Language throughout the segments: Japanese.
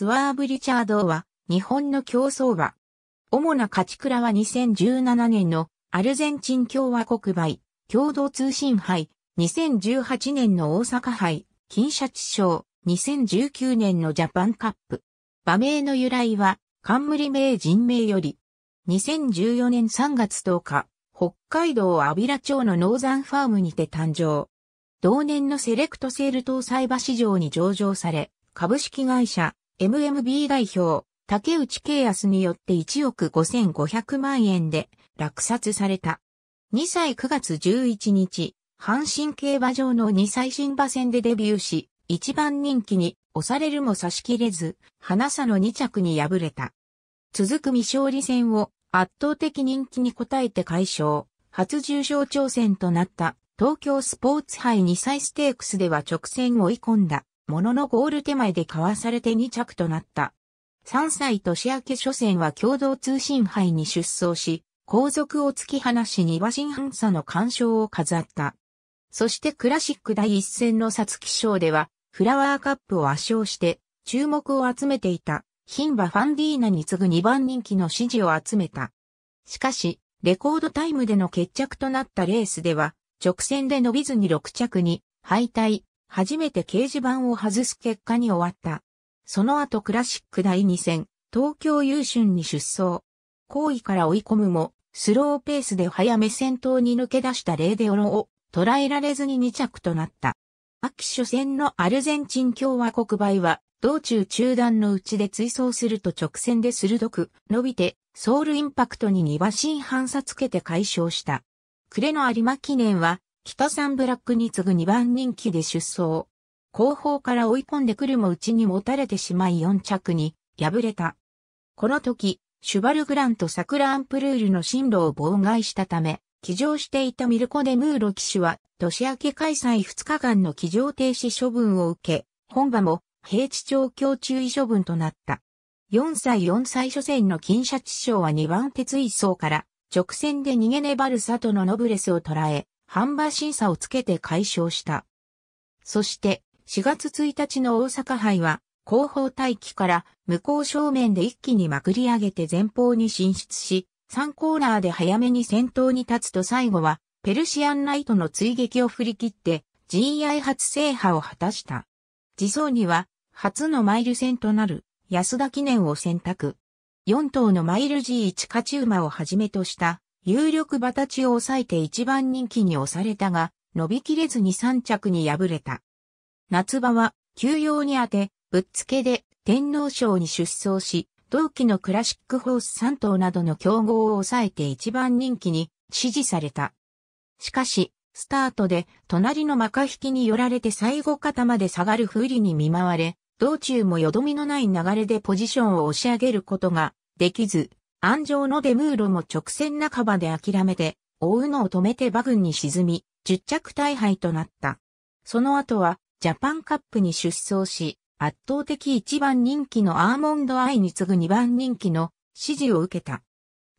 スワーブ・リチャードは、日本の競争馬。主な勝ち倉は2017年のアルゼンチン共和国杯、共同通信杯、2018年の大阪杯、金シャチ賞、2019年のジャパンカップ。馬名の由来は、冠名人名より、2014年3月10日、北海道安平町のノーザンファームにて誕生。同年のセレクトセール搭載馬市場に上場され、株式会社 MMB 代表、竹内圭康によって1億5500万円で落札された。2歳9月11日、阪神競馬場の2歳新馬戦でデビューし、一番人気に押されるも差し切れず、花差の2着に敗れた。続く未勝利戦を圧倒的人気に応えて解消、初重賞挑戦となった東京スポーツ杯2歳ステークスでは直線追い込んだ。もののゴール手前でかわされて2着となった。3歳年明け初戦は共同通信杯に出走し、後続を突き放し2馬身半差の干渉を飾った。そしてクラシック第1戦の皐月賞では、フラワーカップを圧勝して、注目を集めていた、牝馬ファンディーナに次ぐ2番人気の支持を集めた。しかし、レコードタイムでの決着となったレースでは、直線で伸びずに6着に敗退、初めて掲示板を外す結果に終わった。その後クラシック第2戦、東京優春に出走。後位から追い込むも、スローペースで早め先頭に抜け出したレーデオロを捉えられずに2着となった。秋初戦のアルゼンチン共和国倍は、道中中段のうちで追走すると直線で鋭く伸びて、ソウルインパクトに2馬身反差つけて解消した。暮れの有馬記念は、北サンブラックに次ぐ2番人気で出走。後方から追い込んでくるもうちに持たれてしまい4着に敗れた。この時、シュバルグランとサクラアンプルールの進路を妨害したため、騎乗していたミルコ・デ・ムーロ騎手は、年明け開催2日間の騎乗停止処分を受け、本場も平地調教注意処分となった。4歳4歳初戦の金シャチ賞は2番鉄位層から、直線で逃げ粘る里のノブレスを捉え、販売審査をつけて解消した。そして、4月1日の大阪杯は、後方待機から向こう正面で一気にまくり上げて前方に進出し、3コーナーで早めに先頭に立つと最後は、ペルシアンナイトの追撃を振り切って、GI 初制覇を果たした。自走には、初のマイル戦となる安田記念を選択。4頭のマイル G1 勝ち馬をはじめとした有力馬たちを抑えて一番人気に押されたが、伸びきれずに3着に敗れた。夏場は、休養に当て、ぶっつけで天皇賞に出走し、同期のクラシックホース3頭などの競合を抑えて一番人気に支持された。しかし、スタートで隣のマカ引きに寄られて最後肩まで下がる不利に見舞われ、道中もよどみのない流れでポジションを押し上げることができず、安城のデムーロも直線半ばで諦めて、追うのを止めて馬群に沈み、10着大敗となった。その後は、ジャパンカップに出走し、圧倒的1番人気のアーモンドアイに次ぐ2番人気の指示を受けた。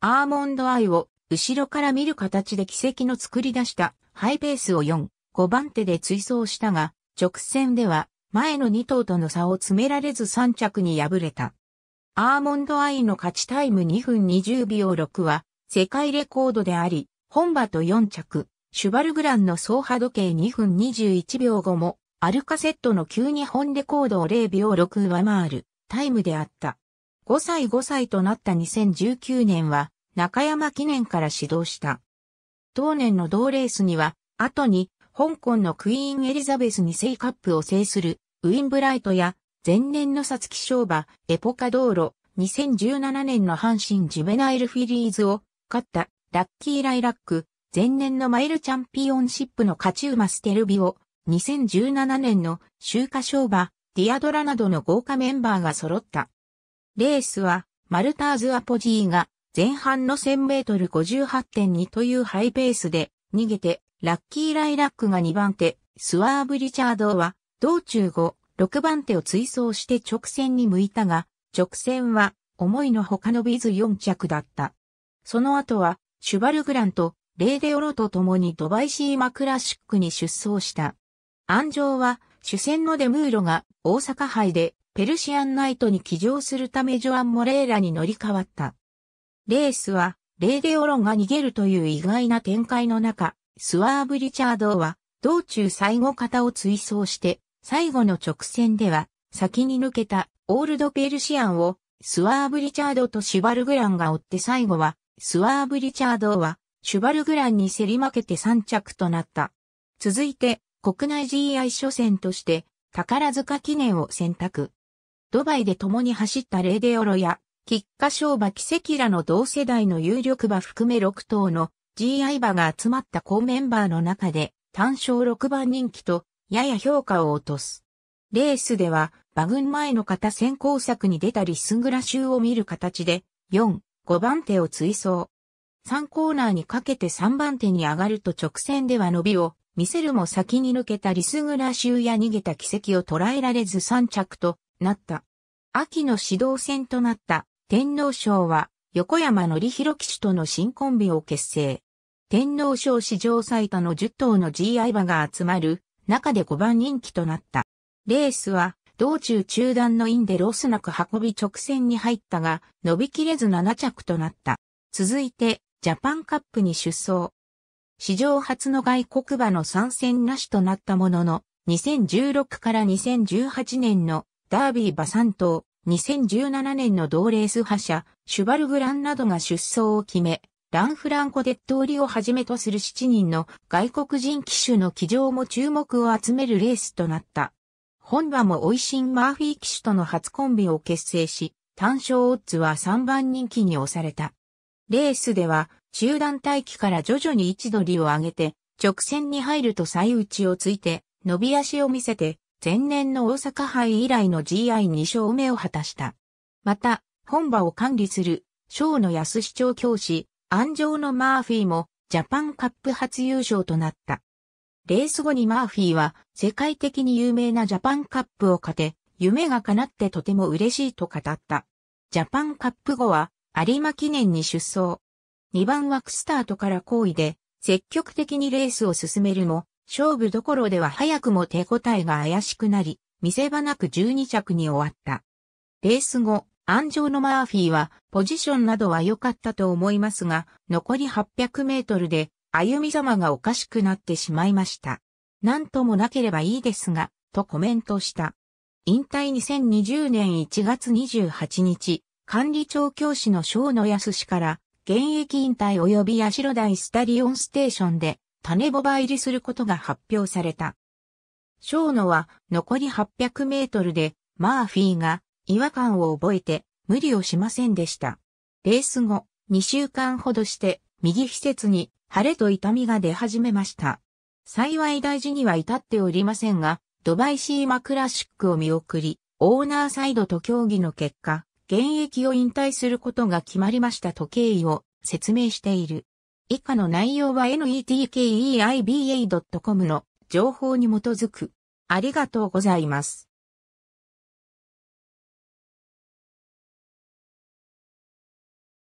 アーモンドアイを後ろから見る形で奇跡の作り出したハイペースを4、5番手で追走したが、直線では前の2頭との差を詰められず3着に敗れた。アーモンドアイの勝ちタイム2分20秒6は世界レコードであり、本場と4着、シュバルグランの総波時計2分21秒後も、アルカセットの旧日本レコードを0秒6上回るタイムであった。5歳5歳となった2019年は、中山記念から始動した。当年の同レースには、後に、香港のクイーンエリザベス2世カップを制する、ウィンブライトや、前年のさつき商馬、エポカ道路、2017年の阪神ジュベナイルフィリーズを勝ったラッキーライラック、前年のマイルチャンピオンシップの勝ち馬ステルビオ、2017年の秋華商馬、ディアドラなどの豪華メンバーが揃った。レースは、マルターズ・アポジーが、前半の1000メートル58.2というハイペースで、逃げて、ラッキー・ライラックが2番手、スワーブ・リチャードは、道中後、6番手を追走して直線に向いたが、直線は思いの他のビズ4着だった。その後は、シュバルグランとレーデオロと共にドバイシーマクラシックに出走した。安城は、主戦のデムーロが大阪杯でペルシアンナイトに騎乗するためジョアン・モレーラに乗り換わった。レースは、レーデオロが逃げるという意外な展開の中、スワーブ・リチャードは、道中最後方を追走して、最後の直線では、先に抜けたオールドペルシアンをスワーブ・リチャードとシュバルグランが追って最後は、スワーブ・リチャードは、シュバルグランに競り負けて3着となった。続いて、国内 GI 初戦として、宝塚記念を選択。ドバイで共に走ったレーデオロや、喫下賞馬奇跡らの同世代の有力馬含め6頭の GI 馬が集まった高メンバーの中で、単勝6番人気とやや評価を落とす。レースでは、馬群前の方先行策に出たリスングラ州を見る形で、4、5番手を追走。3コーナーにかけて3番手に上がると直線では伸びを見せるも先に抜けたリスグラ州や逃げた奇跡を捉えられず3着となった。秋の指導戦となった天皇賞は横山典弘騎手との新コンビを結成。天皇賞史上最多の10頭の GI 馬が集まる中で5番人気となった。レースは、道中中断のインでロスなく運び直線に入ったが、伸びきれず7着となった。続いて、ジャパンカップに出走。史上初の外国馬の参戦なしとなったものの、2016から2018年のダービー馬三頭、2017年の同レース覇者、シュバルグランなどが出走を決め、ランフランコ・デッドーリをはじめとする7人の外国人騎手の騎乗も注目を集めるレースとなった。本場もオイシン・マーフィー騎手との初コンビを結成し、単勝オッズは3番人気に押された。レースでは、中団待機から徐々に位置取りを上げて、直線に入ると最内をついて、伸び足を見せて、前年の大阪杯以来の GI2 勝目を果たした。また、本場を管理する、小野安市長教師、安城のマーフィーもジャパンカップ初優勝となった。レース後にマーフィーは世界的に有名なジャパンカップを勝て、夢が叶ってとても嬉しいと語った。ジャパンカップ後は有馬記念に出走。2番枠スタートから好意で積極的にレースを進めるも、勝負どころでは早くも手応えが怪しくなり、見せ場なく12着に終わった。レース後、安城のマーフィーは、ポジションなどは良かったと思いますが、残り800メートルで、歩み様がおかしくなってしまいました。なんともなければいいですが、とコメントした。引退2020年1月28日、管理長教師の小野康氏から、現役引退及び八代台スタリオンステーションで、種ボバ入りすることが発表された。小野は、残り800メートルで、マーフィーが、違和感を覚えて無理をしませんでした。レース後、2週間ほどして、右施設に腫れと痛みが出始めました。幸い大事には至っておりませんが、ドバイシーマクラシックを見送り、オーナーサイドと協議の結果、現役を引退することが決まりましたと経緯を説明している。以下の内容は netkeiba.com の情報に基づく。ありがとうございます。